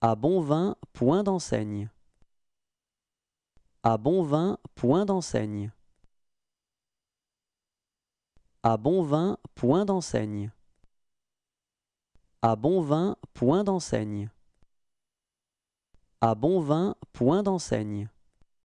À bon vin, point d'enseigne. À bon vin, point d'enseigne. À bon vin, point d'enseigne. À bon vin, point d'enseigne. À bon vin, point d'enseigne.